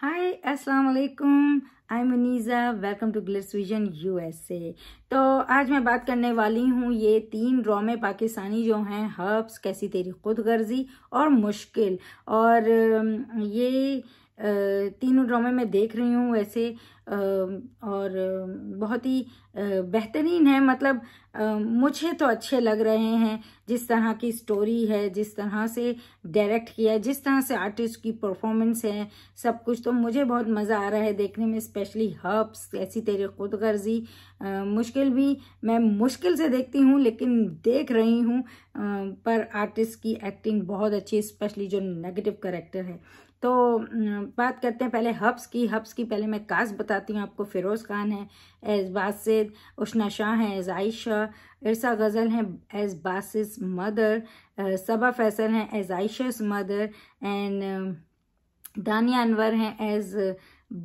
हाय अस्सलाम वालेकुम I Maniza welcome to Glitz Vision USA तो आज मैं बात करने वाली हूँ ये तीन रोमे पाकिस्तानी जो हैं हर्ब्स कैसी तेरी खुद गर्जी और मुश्किल और ये तीनों ड्रामे मैं देख रही हूँ वैसे और बहुत ही बेहतरीन है मतलब मुझे तो अच्छे लग रहे हैं जिस तरह की स्टोरी है जिस तरह से डायरेक्ट किया है जिस तरह से आर्टिस्ट की परफॉर्मेंस है सब कुछ तो मुझे बहुत मज़ा आ रहा है देखने में स्पेशली हर्ब्स ऐसी तेरी खुद गर्जी मुश्किल भी मैं मुश्किल से देखती हूँ लेकिन देख रही हूँ पर आर्टिस्ट की एक्टिंग बहुत अच्छी स्पेशली जो नेगेटिव करेक्टर है तो बात करते हैं पहले हब्स की हब्स की पहले मैं कास्ट बताती हूँ आपको फ़िरोज़ खान है एज़ बासिद उशना शाह हैं एज़ आयशा इरसा गज़ल हैं एज़ बासिस मदर सबा फैसल हैं as Ayesha's mother and Dania Anwar हैं as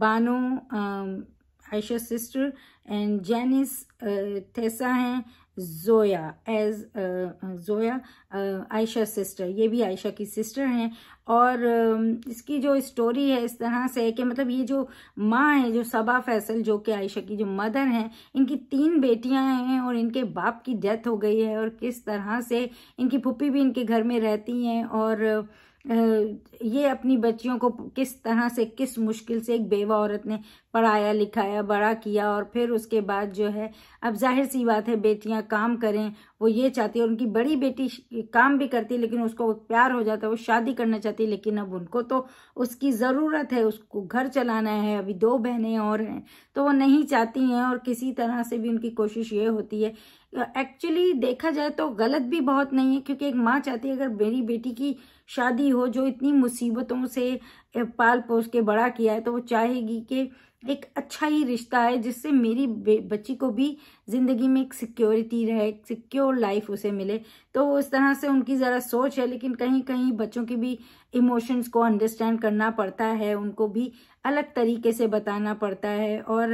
Bano Ayesha sister and जैनिस थेसा हैं जोया एज जोया आयशा सिस्टर ये भी आयशा की सिस्टर हैं और um, इसकी जो स्टोरी है इस तरह से है कि मतलब ये जो माँ है जो सबा फैसल जो कि आयशा की जो मदर हैं इनकी तीन बेटियाँ हैं और इनके बाप की डेथ हो गई है और किस तरह से इनकी पुप्पी भी इनके घर में रहती हैं और ये अपनी बच्चियों को किस तरह से किस मुश्किल से एक बेवा औरत ने पढ़ाया लिखाया बड़ा किया और फिर उसके बाद जो है अब जाहिर सी बात है बेटियां काम करें वो ये चाहती है उनकी बड़ी बेटी काम भी करती है लेकिन उसको प्यार हो जाता है वो शादी करना चाहती है लेकिन अब उनको तो उसकी ज़रूरत है उसको घर चलाना है अभी दो बहनें और हैं तो वो नहीं चाहती हैं और किसी तरह से भी उनकी कोशिश ये होती है एक्चुअली देखा जाए तो गलत भी बहुत नहीं है क्योंकि एक माँ चाहती है अगर मेरी बेटी की शादी हो जो इतनी मुसीबतों से पाल पोस के बड़ा किया है तो वो चाहेगी कि एक अच्छा ही रिश्ता है जिससे मेरी बच्ची को भी ज़िंदगी में एक सिक्योरिटी रहे एक सिक्योर लाइफ उसे मिले तो उस तरह से उनकी ज़रा सोच है लेकिन कहीं कहीं बच्चों की भी इमोशंस को अंडरस्टैंड करना पड़ता है उनको भी अलग तरीके से बताना पड़ता है और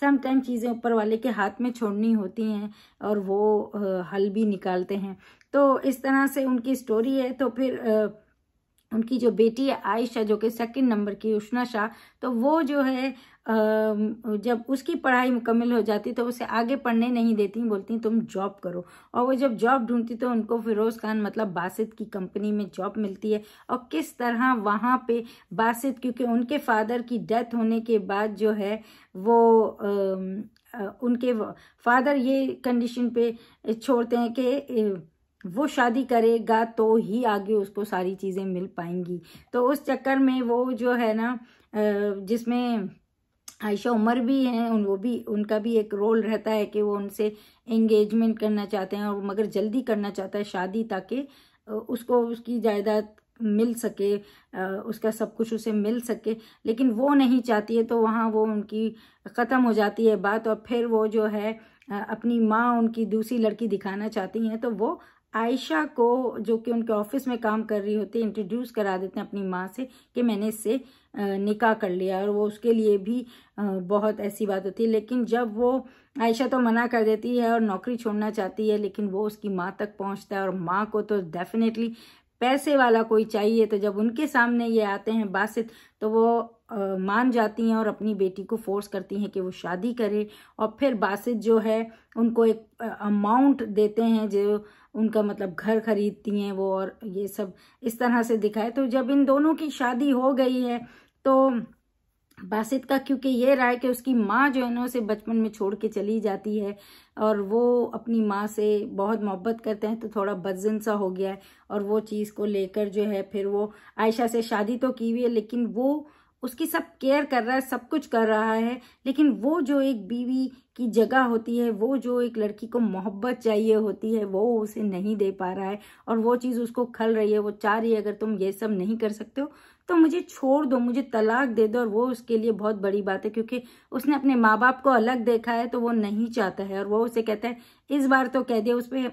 समटाइम चीज़ें ऊपर वाले के हाथ में छोड़नी होती हैं और वो हल भी निकालते हैं तो इस तरह से उनकी स्टोरी है तो फिर उनकी जो बेटी है आयशा जो कि सेकंड नंबर की उष्णा शाह तो वो जो है जब उसकी पढ़ाई मुकम्मल हो जाती तो उसे आगे पढ़ने नहीं देती बोलती तुम जॉब करो और वो जब जॉब ढूंढती तो उनको फिरोज़ खान मतलब बासित की कंपनी में जॉब मिलती है और किस तरह वहाँ पे बासित क्योंकि उनके फादर की डेथ होने के बाद जो है वो आ, उनके फादर ये कंडीशन पे छोड़ते हैं कि वो शादी करेगा तो ही आगे उसको सारी चीज़ें मिल पाएंगी तो उस चक्कर में वो जो है ना जिसमें आयशा उमर भी हैं उन वो भी उनका भी एक रोल रहता है कि वो उनसे एंगेजमेंट करना चाहते हैं और मगर जल्दी करना चाहता है शादी ताकि उसको उसकी जायदाद मिल सके उसका सब कुछ उसे मिल सके लेकिन वो नहीं चाहती है तो वहाँ वो उनकी ख़त्म हो जाती है बात और फिर वो जो है अपनी माँ उनकी दूसरी लड़की दिखाना चाहती हैं तो वो आयशा को जो कि उनके ऑफिस में काम कर रही होती है इंट्रोड्यूस करा देते हैं अपनी माँ से कि मैंने इससे निकाह कर लिया और वो उसके लिए भी बहुत ऐसी बात होती है लेकिन जब वो आयशा तो मना कर देती है और नौकरी छोड़ना चाहती है लेकिन वो उसकी माँ तक पहुँचता है और माँ को तो डेफिनेटली पैसे वाला कोई चाहिए तो जब उनके सामने ये आते हैं बासित तो वो आ, मान जाती हैं और अपनी बेटी को फोर्स करती हैं कि वो शादी करे और फिर बासित जो है उनको एक अमाउंट देते हैं जो उनका मतलब घर खरीदती हैं वो और ये सब इस तरह से दिखाए तो जब इन दोनों की शादी हो गई है तो बासित का क्योंकि ये रहा है कि उसकी माँ जो है ना उसे बचपन में छोड़ के चली जाती है और वो अपनी माँ से बहुत मोहब्बत करते हैं तो थोड़ा बदजन सा हो गया है और वो चीज़ को लेकर जो है फिर वो आयशा से शादी तो की हुई है लेकिन वो उसकी सब केयर कर रहा है सब कुछ कर रहा है लेकिन वो जो एक बीवी की जगह होती है वो जो एक लड़की को मोहब्बत चाहिए होती है वो उसे नहीं दे पा रहा है और वो चीज़ उसको खल रही है वो चाह रही है अगर तुम ये सब नहीं कर सकते हो तो मुझे छोड़ दो मुझे तलाक दे दो और वो उसके लिए बहुत बड़ी बात है क्योंकि उसने अपने माँ बाप को अलग देखा है तो वो नहीं चाहता है और वो उसे कहता है इस बार तो कह दिया उस पर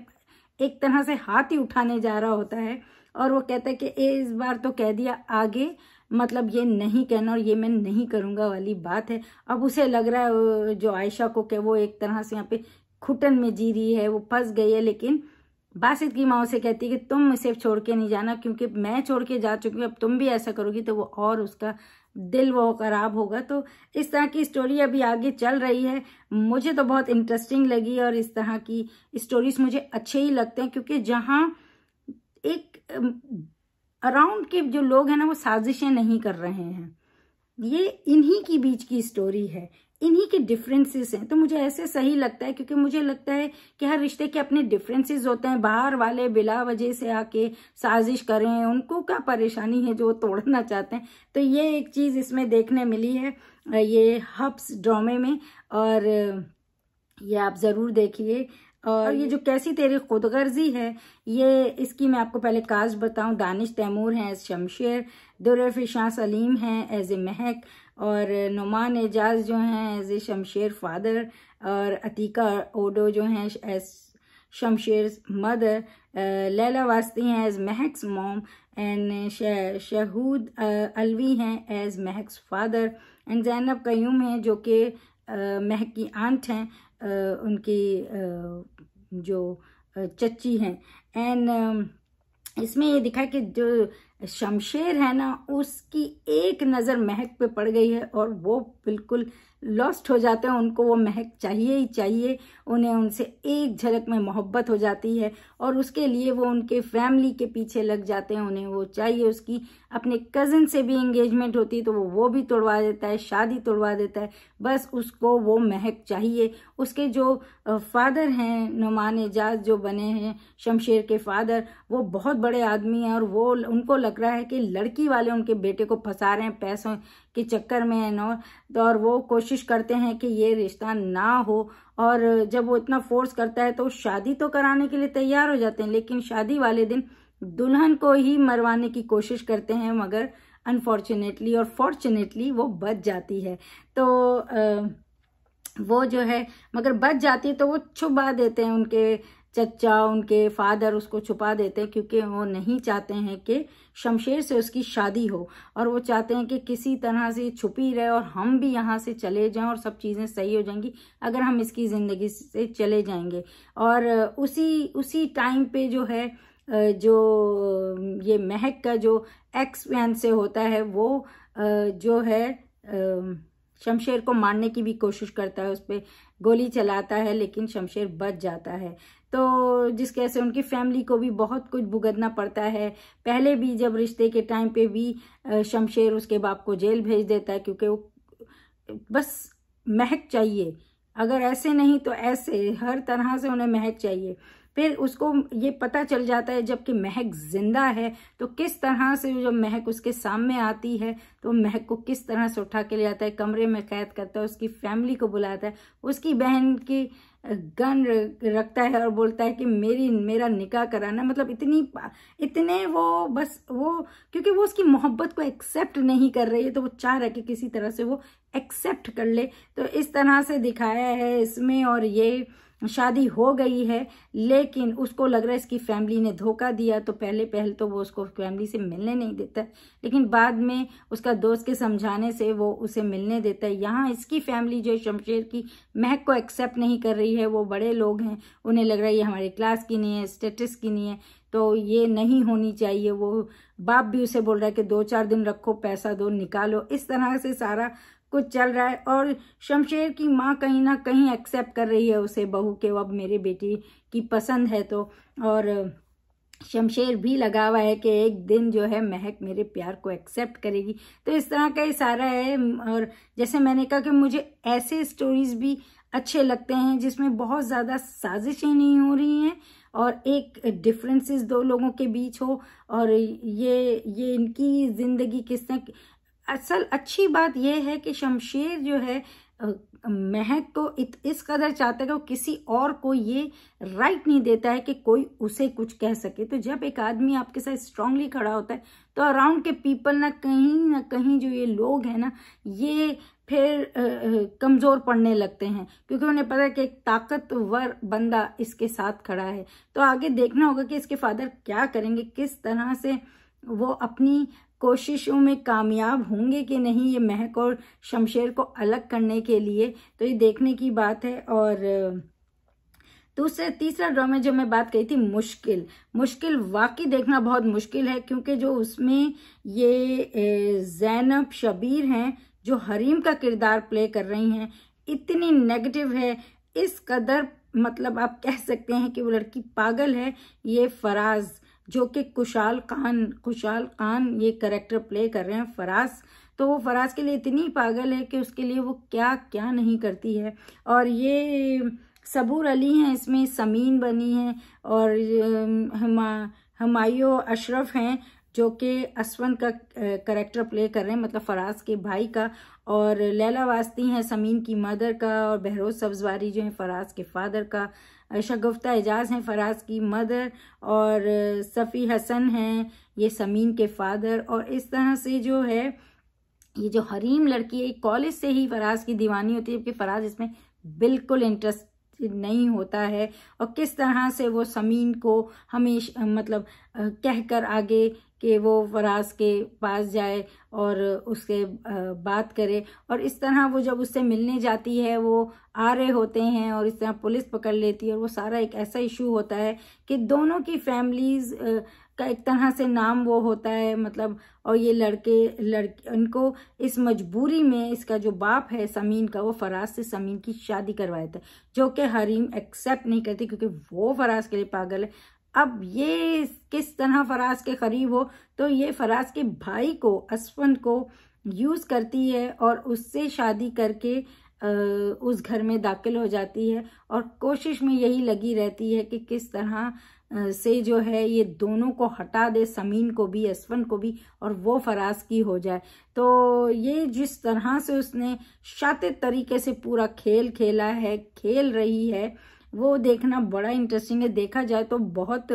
एक तरह से हाथ ही उठाने जा रहा होता है और वो कहता है कि ए इस बार तो कह दिया आगे मतलब ये नहीं कहना और ये मैं नहीं करूँगा वाली बात है अब उसे लग रहा है जो आयशा को कह वो एक तरह से यहाँ पे खुटन में जी रही है वो फंस गई है लेकिन बासित की माँ उसे कहती है कि तुम इसे छोड़ के नहीं जाना क्योंकि मैं छोड़ के जा चुकी हूँ अब तुम भी ऐसा करोगी तो वो और उसका दिल वो खराब होगा तो इस तरह की स्टोरी अभी आगे चल रही है मुझे तो बहुत इंटरेस्टिंग लगी और इस तरह की स्टोरीज मुझे अच्छे ही लगते हैं क्योंकि जहाँ एक अराउंड के जो लोग हैं ना वो साजिशें नहीं कर रहे हैं ये इन्हीं की बीच की स्टोरी है इन्हीं के डिफरेंसेस हैं तो मुझे ऐसे सही लगता है क्योंकि मुझे लगता है कि हर रिश्ते के अपने डिफरेंसेस होते हैं बाहर वाले बिला वजह से आके साजिश करें उनको क्या परेशानी है जो तोड़ना चाहते हैं तो ये एक चीज़ इसमें देखने मिली है ये हब्स ड्रामे में और ये आप ज़रूर देखिए और ये जो कैसी तेरी खुद गर्जी है ये इसकी मैं आपको पहले कास्ट बताऊं दानिश तैमूर हैं एज शमशेर दुरफ शाह सलीम हैं एज ए महक और नुमान एजाज जो हैं एज ए शमशेर फादर और अतीका ओडो जो हैं एज शमशेर मदर लैला वास्ती हैं as Mehak's mom and Shahood Alvi हैं as Mehak's father and Zainab Qayyum हैं जो कि महक की आंट हैं उनकी जो चच्ची हैं एंड इसमें ये दिखा कि जो शमशेर है ना उसकी एक नज़र महक पे पड़ गई है और वो बिल्कुल लॉस्ट हो जाते हैं उनको वो महक चाहिए ही चाहिए उन्हें उनसे एक झलक में मोहब्बत हो जाती है और उसके लिए वो उनके फैमिली के पीछे लग जाते हैं उन्हें वो चाहिए उसकी अपने कज़न से भी इंगेजमेंट होती है तो वो वो भी तोड़वा देता है शादी तोड़वा देता है बस उसको वो महक चाहिए उसके जो फादर हैं नुमान एजाज जो बने हैं शमशेर के फादर वो बहुत बड़े आदमी हैं और वो उनको लग रहा है कि लड़की वाले उनके बेटे को फंसा रहे हैं पैसों के चक्कर में है ना तो और वो कोशिश करते हैं कि ये रिश्ता ना हो और जब वो इतना फोर्स करता है तो शादी तो कराने के लिए तैयार हो जाते हैं लेकिन शादी वाले दिन दुल्हन को ही मरवाने की कोशिश करते हैं मगर अनफॉर्चुनेटली और फॉर्चुनेटली वो बच जाती है तो आ, वो जो है मगर बच जाती है तो वो छुपा देते हैं उनके चचा उनके फादर उसको छुपा देते हैं क्योंकि वो नहीं चाहते हैं कि शमशेर से उसकी शादी हो और वो चाहते हैं कि किसी तरह से छुपी रहे और हम भी यहाँ से चले जाएं और सब चीज़ें सही हो जाएंगी अगर हम इसकी ज़िंदगी से चले जाएंगे और उसी उसी टाइम पे जो है जो ये महक का जो एक्स वैन से होता है वो जो है शमशेर को मारने की भी कोशिश करता है उस पर गोली चलाता है लेकिन शमशेर बच जाता है तो जिस कैसे से उनकी फैमिली को भी बहुत कुछ भुगतना पड़ता है पहले भी जब रिश्ते के टाइम पे भी शमशेर उसके बाप को जेल भेज देता है क्योंकि वो बस महक चाहिए अगर ऐसे नहीं तो ऐसे हर तरह से उन्हें महक चाहिए फिर उसको ये पता चल जाता है जबकि महक जिंदा है तो किस तरह से जब महक उसके सामने आती है तो महक को किस तरह से उठा के ले आता है कमरे में कैद करता है उसकी फैमिली को बुलाता है उसकी बहन की गन रखता है और बोलता है कि मेरी मेरा निकाह कराना मतलब इतनी इतने वो बस वो क्योंकि वो उसकी मोहब्बत को एक्सेप्ट नहीं कर रही है तो वो चाह रहा है कि किसी तरह से वो एक्सेप्ट कर ले तो इस तरह से दिखाया है इसमें और ये शादी हो गई है लेकिन उसको लग रहा है इसकी फैमिली ने धोखा दिया तो पहले पहले तो वो उसको फैमिली से मिलने नहीं देता लेकिन बाद में उसका दोस्त के समझाने से वो उसे मिलने देता है यहाँ इसकी फैमिली जो शमशेर की महक को एक्सेप्ट नहीं कर रही है वो बड़े लोग हैं उन्हें लग रहा है ये हमारे क्लास की नहीं है स्टेटस की नहीं है तो ये नहीं होनी चाहिए वो बाप भी उसे बोल रहा है कि दो चार दिन रखो पैसा दो निकालो इस तरह से सारा कुछ चल रहा है और शमशेर की माँ कहीं ना कहीं एक्सेप्ट कर रही है उसे बहू के अब मेरे बेटी की पसंद है तो और शमशेर भी लगा हुआ है कि एक दिन जो है महक मेरे प्यार को एक्सेप्ट करेगी तो इस तरह का ये सारा है और जैसे मैंने कहा कि मुझे ऐसे स्टोरीज भी अच्छे लगते हैं जिसमें बहुत ज़्यादा साजिशें नहीं हो रही हैं और एक डिफरेंसेस दो लोगों के बीच हो और ये ये इनकी ज़िंदगी किसने असल अच्छी बात यह है कि शमशेर जो है महक तो इत, इस कदर चाहते हैं कि वो किसी और को ये राइट नहीं देता है कि कोई उसे कुछ कह सके तो जब एक आदमी आपके साथ स्ट्रांगली खड़ा होता है तो अराउंड के पीपल ना कहीं ना कहीं जो ये लोग हैं ना ये फिर कमज़ोर पड़ने लगते हैं क्योंकि उन्हें पता है कि एक ताकतवर बंदा इसके साथ खड़ा है तो आगे देखना होगा कि इसके फादर क्या करेंगे किस तरह से वो अपनी कोशिशों में कामयाब होंगे कि नहीं ये महक और शमशेर को अलग करने के लिए तो ये देखने की बात है और दूसरे तीसरा ड्रामे जो मैं बात कही थी मुश्किल मुश्किल वाकई देखना बहुत मुश्किल है क्योंकि जो उसमें ये जैनब शबीर हैं जो हरीम का किरदार प्ले कर रही हैं इतनी नेगेटिव है इस कदर मतलब आप कह सकते हैं कि वो लड़की पागल है ये फराज़ जो कि कुशाल खान खुशाल खान ये करेक्टर प्ले कर रहे हैं फराज तो वो फराज के लिए इतनी पागल है कि उसके लिए वो क्या क्या नहीं करती है और ये सबूर अली हैं इसमें समीन बनी हैं और हमा हमायो अशरफ हैं जो कि असवन का करेक्टर प्ले कर रहे हैं मतलब फराज के भाई का और लैला वास्ती हैं समीन की मदर का और बहरोज सब्जवारी जो हैं फराज के फादर का शगुफ्ता एजाज हैं फराज की मदर और सफ़ी हसन हैं ये समीन के फादर और इस तरह से जो है ये जो हरीम लड़की है कॉलेज से ही फराज की दीवानी होती है जबकि फराज इसमें बिल्कुल इंटरेस्ट नहीं होता है और किस तरह से वो समीन को हमेशा मतलब कहकर आगे कि वो फराज के पास जाए और उससे बात करे और इस तरह वो जब उससे मिलने जाती है वो आ रहे होते हैं और इस तरह पुलिस पकड़ लेती है और वो सारा एक ऐसा इशू होता है कि दोनों की फैमिलीज़ का एक तरह से नाम वो होता है मतलब और ये लड़के लड़के उनको इस मजबूरी में इसका जो बाप है समीन का वो फराज से समीन की शादी करवाया था जो कि हरीम एक्सेप्ट नहीं करती क्योंकि वो फराज के लिए पागल है अब ये किस तरह फराज के करीब हो तो ये फराज के भाई को असफन को यूज़ करती है और उससे शादी करके उस घर में दाखिल हो जाती है और कोशिश में यही लगी रहती है कि किस तरह से जो है ये दोनों को हटा दे समीन को भी असफन को भी और वो फराज की हो जाए तो ये जिस तरह से उसने शातिर तरीके से पूरा खेल खेला है खेल रही है वो देखना बड़ा इंटरेस्टिंग है देखा जाए तो बहुत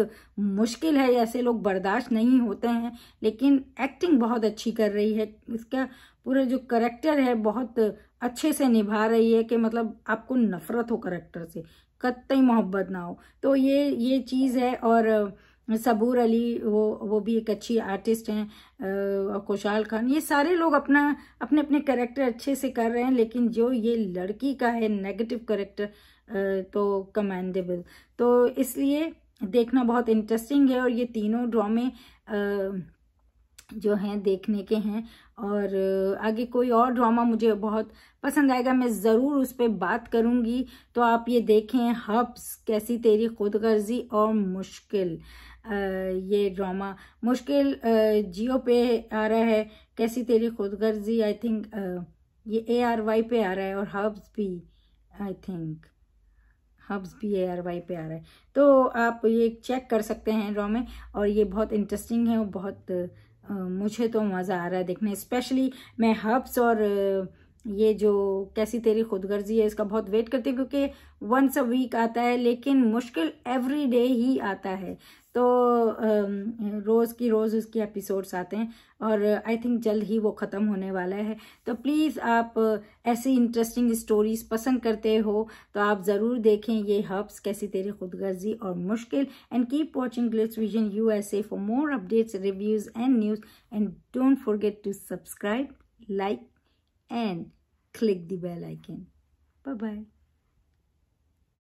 मुश्किल है ऐसे लोग बर्दाश्त नहीं होते हैं लेकिन एक्टिंग बहुत अच्छी कर रही है इसका पूरा जो करेक्टर है बहुत अच्छे से निभा रही है कि मतलब आपको नफरत हो करेक्टर से कतई मोहब्बत ना हो तो ये ये चीज़ है और सबूर अली वो वो भी एक अच्छी आर्टिस्ट हैं और खुशहाल खान ये सारे लोग अपना अपने अपने करेक्टर अच्छे से कर रहे हैं लेकिन जो ये लड़की का है नेगेटिव करेक्टर तो कमेंडेबल तो इसलिए देखना बहुत इंटरेस्टिंग है और ये तीनों ड्रामे जो हैं देखने के हैं और आगे कोई और ड्रामा मुझे बहुत पसंद आएगा मैं ज़रूर उस पर बात करूँगी तो आप ये देखें हब्स कैसी तेरी खुदगर्जी और मुश्किल ये ड्रामा मुश्किल जियो पे आ रहा है कैसी तेरी खुदगर्जी आई थिंक ये ए आर वाई पे आ रहा है और हब्स भी आई थिंक हब्स भी ए आर वाई पे आ रहा है तो आप ये चेक कर सकते हैं ड्रामे और ये बहुत इंटरेस्टिंग है और बहुत मुझे तो मज़ा आ रहा है देखने स्पेशली मैं हब्स और ये जो कैसी तेरी खुदगर्जी है इसका बहुत वेट करती हूँ क्योंकि वंस अ वीक आता है लेकिन मुश्किल एवरी डे ही आता है तो रोज़ की रोज़ उसके एपिसोड्स आते हैं और आई थिंक जल्द ही वो ख़त्म होने वाला है तो प्लीज़ आप ऐसी इंटरेस्टिंग स्टोरीज पसंद करते हो तो आप ज़रूर देखें ये हब्स कैसी तेरी खुद और मुश्किल and keep watching Glitz Vision U S A for more updates reviews and news and don't forget to subscribe like and click the bell icon bye bye